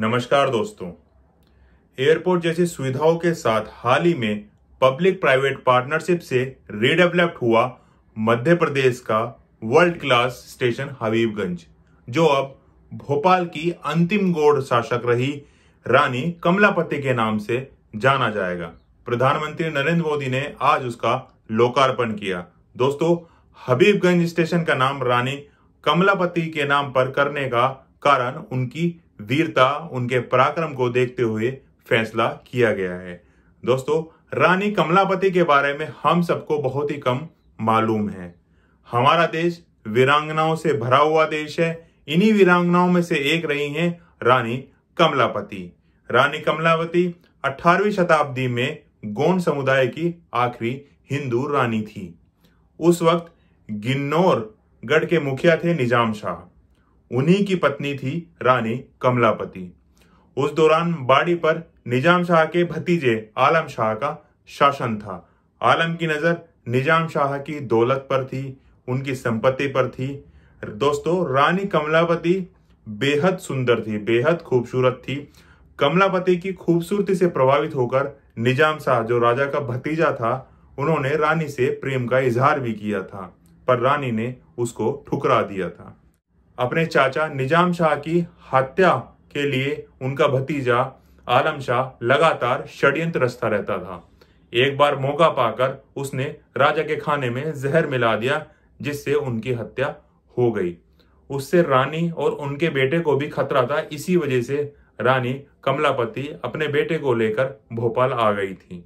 नमस्कार दोस्तों एयरपोर्ट जैसी सुविधाओं के साथ हाल ही में पब्लिक प्राइवेट पार्टनरशिप से रीडेवलप्ड हुआ मध्य प्रदेश का वर्ल्ड क्लास स्टेशन हबीबगंज जो अब भोपाल की अंतिम गोड शासक रही रानी कमलापति के नाम से जाना जाएगा प्रधानमंत्री नरेंद्र मोदी ने आज उसका लोकार्पण किया दोस्तों हबीबगंज स्टेशन का नाम रानी कमलापति के नाम पर करने का कारण उनकी वीरता उनके पराक्रम को देखते हुए फैसला किया गया है दोस्तों रानी कमलापति के बारे में हम सबको बहुत ही कम मालूम है हमारा देश वीरांगनाओं से भरा हुआ देश है इन्हीं वीरांगनाओं में से एक रही हैं रानी कमलापति रानी कमलापति 18वीं शताब्दी में गोंड समुदाय की आखिरी हिंदू रानी थी उस वक्त गिन्नौर गढ़ के मुखिया थे निजाम शाह उन्हीं की पत्नी थी रानी कमलापति उस दौरान बाड़ी पर निजाम शाह के भतीजे आलम शाह का शासन था आलम की नजर निजाम शाह की दौलत पर थी उनकी संपत्ति पर थी दोस्तों रानी कमलापति बेहद सुंदर थी बेहद खूबसूरत थी कमलापति की खूबसूरती से प्रभावित होकर निजाम शाह जो राजा का भतीजा था उन्होंने रानी से प्रेम का इजहार भी किया था पर रानी ने उसको ठुकरा दिया था अपने चाचा निजाम शाह की हत्या के लिए उनका भतीजा आलम शाह लगातार षड्यंत्र रचता रहता था एक बार मौका पाकर उसने राजा के खाने में जहर मिला दिया जिससे उनकी हत्या हो गई उससे रानी और उनके बेटे को भी खतरा था इसी वजह से रानी कमलापति अपने बेटे को लेकर भोपाल आ गई थी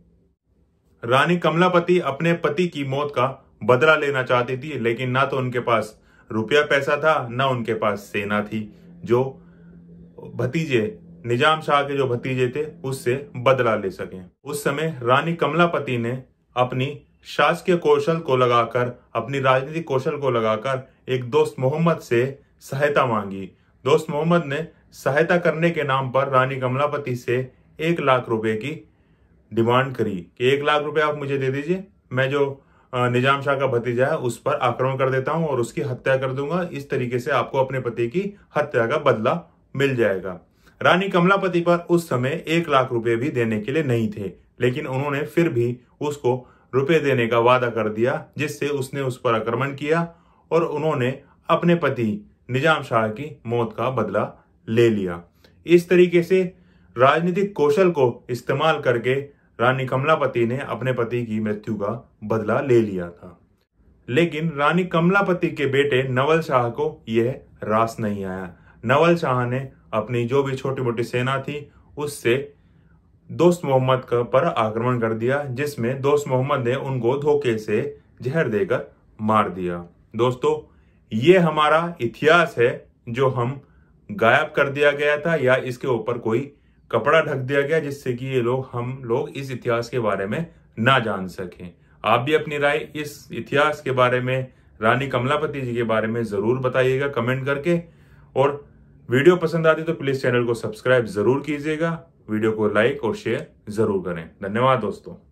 रानी कमलापति अपने पति की मौत का बदला लेना चाहती थी लेकिन ना तो उनके पास रुपया पैसा था ना उनके पास सेना थी जो भतीजे निजाम शाह के जो भतीजे थे उससे बदला ले सके उस समय रानी कमलापति ने अपनी शासकीय कौशल को लगाकर अपनी राजनीतिक कौशल को लगाकर एक दोस्त मोहम्मद से सहायता मांगी दोस्त मोहम्मद ने सहायता करने के नाम पर रानी कमलापति से एक लाख रुपए की डिमांड करी कि एक लाख रुपए आप मुझे दे दीजिए मैं जो निजाम शाह का भतीजा है उस पर आक्रमण कर देता हूं और उसकी हत्या कर दूंगा इस तरीके से आपको अपने पति की हत्या का बदला मिल जाएगा रानी कमलापति पर उस समय एक लाख रुपए भी देने के लिए नहीं थे लेकिन उन्होंने फिर भी उसको रुपए देने का वादा कर दिया जिससे उसने उस पर आक्रमण किया और उन्होंने अपने पति निजाम शाह की मौत का बदला ले लिया इस तरीके से राजनीतिक कौशल को इस्तेमाल करके रानी कमलापति ने अपने पति की मृत्यु का बदला ले लिया था लेकिन रानी कमलापति के बेटे नवल शाह को यह रास नहीं आया नवल शाह ने अपनी जो भी छोटी मोटी सेना थी उससे दोस्त मोहम्मद का पर आक्रमण कर दिया जिसमें दोस्त मोहम्मद ने उनको धोखे से जहर देकर मार दिया दोस्तों ये हमारा इतिहास है जो हम गायब कर दिया गया था या इसके ऊपर कोई कपड़ा ढक दिया गया जिससे कि ये लोग हम लोग इस इतिहास के बारे में ना जान सकें आप भी अपनी राय इस इतिहास के बारे में रानी कमलापति जी के बारे में ज़रूर बताइएगा कमेंट करके और वीडियो पसंद आती तो प्लीज़ चैनल को सब्सक्राइब ज़रूर कीजिएगा वीडियो को लाइक और शेयर ज़रूर करें धन्यवाद दोस्तों